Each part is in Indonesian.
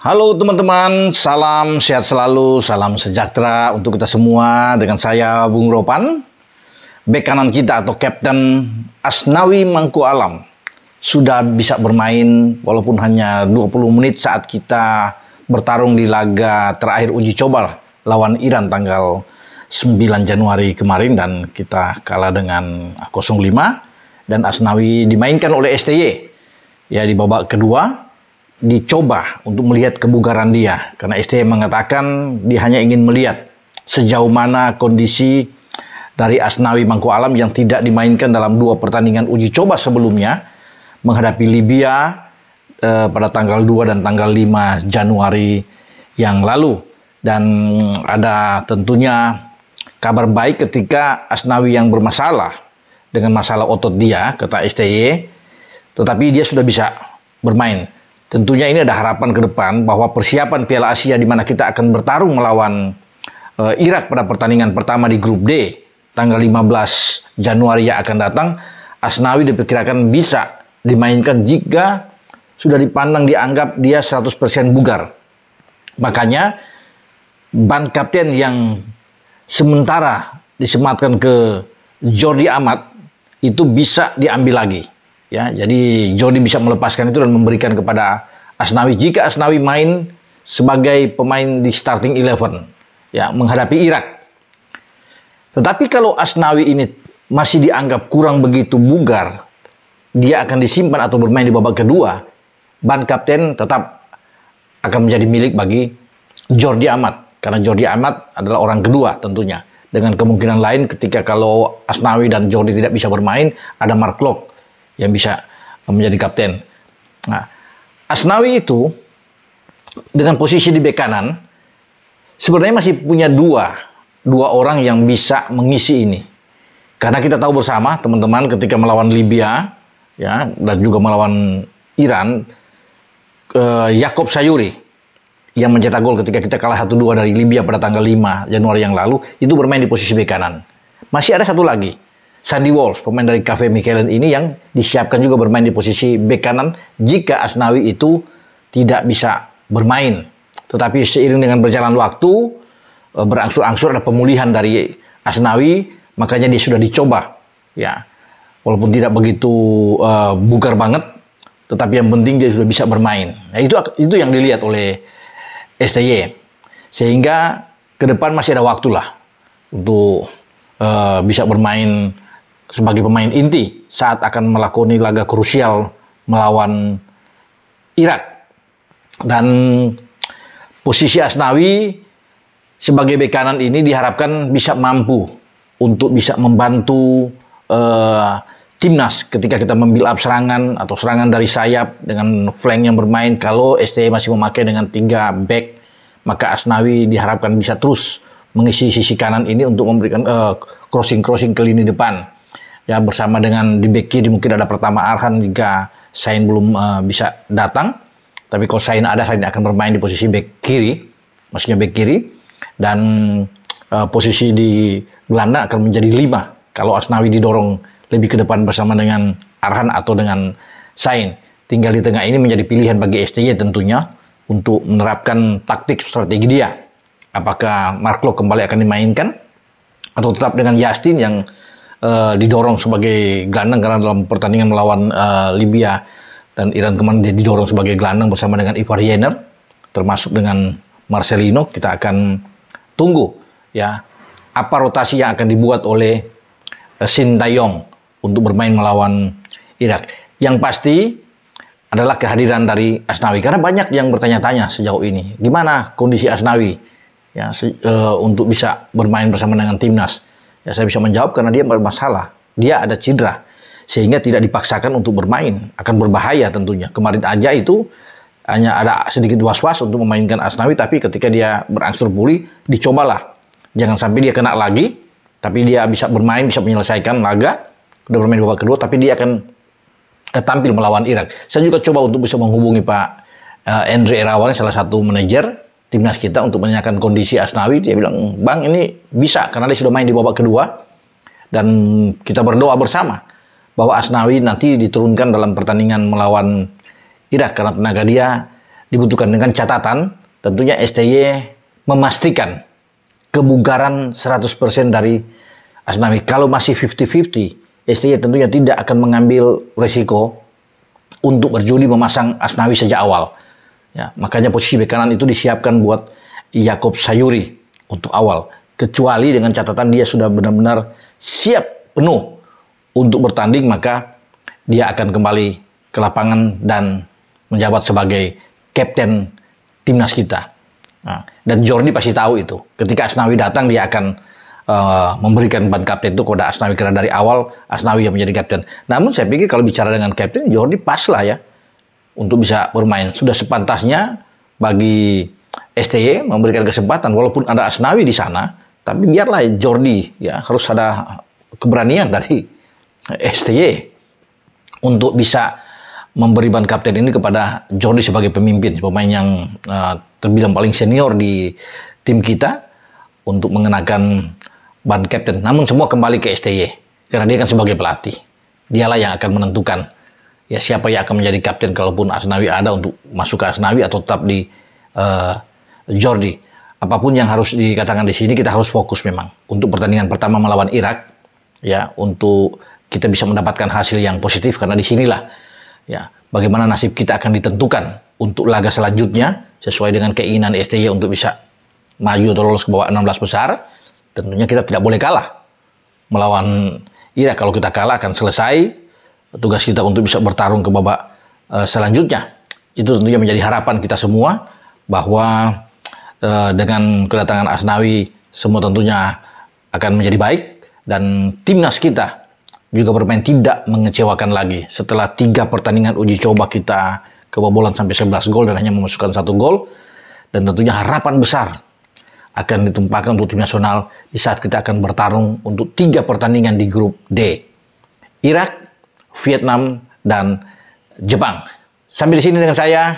Halo teman-teman, salam sehat selalu, salam sejahtera untuk kita semua dengan saya Bung Ropan. Bek kanan kita atau Kapten Asnawi Mangku Alam sudah bisa bermain walaupun hanya 20 menit saat kita bertarung di laga terakhir uji coba lawan Iran tanggal 9 Januari kemarin dan kita kalah dengan 05 dan Asnawi dimainkan oleh STY ya di babak kedua dicoba untuk melihat kebugaran dia. Karena STM mengatakan dia hanya ingin melihat sejauh mana kondisi dari Asnawi Mangku Alam yang tidak dimainkan dalam dua pertandingan uji coba sebelumnya menghadapi Libya eh, pada tanggal 2 dan tanggal 5 Januari yang lalu. Dan ada tentunya kabar baik ketika Asnawi yang bermasalah dengan masalah otot dia, kata STY, tetapi dia sudah bisa bermain. Tentunya ini ada harapan ke depan bahwa persiapan Piala Asia di mana kita akan bertarung melawan e, Irak pada pertandingan pertama di grup D tanggal 15 Januari yang akan datang, Asnawi diperkirakan bisa dimainkan jika sudah dipandang dianggap dia 100% bugar. Makanya ban kapten yang sementara disematkan ke Jordi Amat itu bisa diambil lagi ya jadi Jordi bisa melepaskan itu dan memberikan kepada Asnawi jika Asnawi main sebagai pemain di starting eleven ya menghadapi Irak. Tetapi kalau Asnawi ini masih dianggap kurang begitu bugar, dia akan disimpan atau bermain di babak kedua, ban kapten tetap akan menjadi milik bagi Jordi Amat karena Jordi Amat adalah orang kedua tentunya dengan kemungkinan lain ketika kalau Asnawi dan Jordi tidak bisa bermain ada Mark Lok yang bisa menjadi kapten. Nah, Asnawi itu dengan posisi di bek kanan sebenarnya masih punya dua dua orang yang bisa mengisi ini. Karena kita tahu bersama teman-teman ketika melawan Libya ya dan juga melawan Iran eh, Yakob Sayuri yang mencetak gol ketika kita kalah 1-2 dari Libya pada tanggal 5 Januari yang lalu itu bermain di posisi bek kanan. Masih ada satu lagi Sandy Walsh, pemain dari Cafe Michelin ini yang disiapkan juga bermain di posisi bek kanan jika Asnawi itu tidak bisa bermain. Tetapi seiring dengan berjalan waktu, eh, berangsur-angsur ada pemulihan dari Asnawi, makanya dia sudah dicoba. Ya, walaupun tidak begitu uh, bugar banget, tetapi yang penting dia sudah bisa bermain. Nah, itu itu yang dilihat oleh STY. Sehingga ke depan masih ada waktu lah untuk uh, bisa bermain sebagai pemain inti saat akan melakoni laga krusial melawan Irak. Dan posisi Asnawi sebagai bek kanan ini diharapkan bisa mampu untuk bisa membantu uh, timnas ketika kita membuild up serangan atau serangan dari sayap dengan flank yang bermain kalau STI e masih memakai dengan tiga back maka Asnawi diharapkan bisa terus mengisi sisi kanan ini untuk memberikan eh, crossing crossing crossing ke lini depan ya bersama dengan di back kiri mungkin ada pertama Arhan jika Sain belum uh, bisa datang. Tapi kalau Sain ada, Sain akan bermain di posisi back kiri, maksudnya back kiri dan uh, posisi di Belanda akan menjadi lima kalau Asnawi didorong lebih ke depan bersama dengan Arhan atau dengan Sain. Tinggal di tengah ini menjadi pilihan bagi STY tentunya untuk menerapkan taktik strategi dia. Apakah Marklo kembali akan dimainkan atau tetap dengan Yastin yang uh, didorong sebagai gelandang karena dalam pertandingan melawan uh, Libya dan Iran kemarin dia didorong sebagai gelandang bersama dengan Ivar Jenner termasuk dengan Marcelino kita akan tunggu ya apa rotasi yang akan dibuat oleh uh, Taeyong untuk bermain melawan Irak. Yang pasti adalah kehadiran dari Asnawi karena banyak yang bertanya-tanya sejauh ini gimana kondisi Asnawi ya se, uh, untuk bisa bermain bersama dengan timnas Ya, saya bisa menjawab karena dia bermasalah. Dia ada cedera. Sehingga tidak dipaksakan untuk bermain. Akan berbahaya tentunya. Kemarin aja itu hanya ada sedikit was-was untuk memainkan Asnawi. Tapi ketika dia berangsur pulih, dicobalah. Jangan sampai dia kena lagi. Tapi dia bisa bermain, bisa menyelesaikan laga. Udah bermain babak kedua, tapi dia akan eh, tampil melawan Irak. Saya juga coba untuk bisa menghubungi Pak eh, Andre Erawan, salah satu manajer timnas kita untuk menanyakan kondisi Asnawi. Dia bilang, Bang ini bisa karena dia sudah main di babak kedua. Dan kita berdoa bersama bahwa Asnawi nanti diturunkan dalam pertandingan melawan Irak karena tenaga dia dibutuhkan dengan catatan tentunya STY memastikan kebugaran 100% dari Asnawi. Kalau masih 50-50, STY tentunya tidak akan mengambil resiko untuk berjudi memasang Asnawi sejak awal. Ya, makanya posisi bek kanan itu disiapkan buat Yakob Sayuri untuk awal, kecuali dengan catatan dia sudah benar-benar siap penuh untuk bertanding maka dia akan kembali ke lapangan dan menjabat sebagai kapten timnas kita. Nah, dan Jordi pasti tahu itu. Ketika Asnawi datang dia akan uh, memberikan ban kapten itu kepada Asnawi karena dari awal Asnawi yang menjadi kapten. Namun saya pikir kalau bicara dengan kapten Jordi pas lah ya untuk bisa bermain. Sudah sepantasnya bagi STY memberikan kesempatan walaupun ada Asnawi di sana, tapi biarlah Jordi ya harus ada keberanian dari STY untuk bisa memberi ban kapten ini kepada Jordi sebagai pemimpin, pemain yang uh, terbilang paling senior di tim kita untuk mengenakan ban kapten. Namun semua kembali ke STY karena dia kan sebagai pelatih. Dialah yang akan menentukan ya siapa yang akan menjadi kapten kalaupun Asnawi ada untuk masuk ke Asnawi atau tetap di uh, Jordi. Apapun yang harus dikatakan di sini kita harus fokus memang untuk pertandingan pertama melawan Irak ya untuk kita bisa mendapatkan hasil yang positif karena disinilah ya bagaimana nasib kita akan ditentukan untuk laga selanjutnya sesuai dengan keinginan STY untuk bisa maju atau lolos ke bawah 16 besar tentunya kita tidak boleh kalah melawan Irak kalau kita kalah akan selesai tugas kita untuk bisa bertarung ke babak uh, selanjutnya. Itu tentunya menjadi harapan kita semua bahwa uh, dengan kedatangan Asnawi semua tentunya akan menjadi baik dan timnas kita juga bermain tidak mengecewakan lagi. Setelah tiga pertandingan uji coba kita kebobolan sampai 11 gol dan hanya memasukkan satu gol dan tentunya harapan besar akan ditumpahkan untuk tim nasional di saat kita akan bertarung untuk tiga pertandingan di grup D. Irak, Vietnam, dan Jepang. Sampai di sini dengan saya,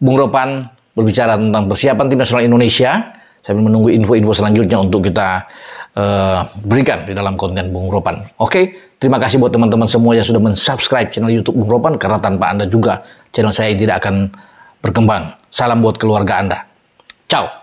Bung Ropan berbicara tentang persiapan tim nasional Indonesia. Saya menunggu info-info selanjutnya untuk kita uh, berikan di dalam konten Bung Ropan. Oke, terima kasih buat teman-teman semua yang sudah mensubscribe channel YouTube Bung Ropan karena tanpa Anda juga channel saya tidak akan berkembang. Salam buat keluarga Anda. Ciao.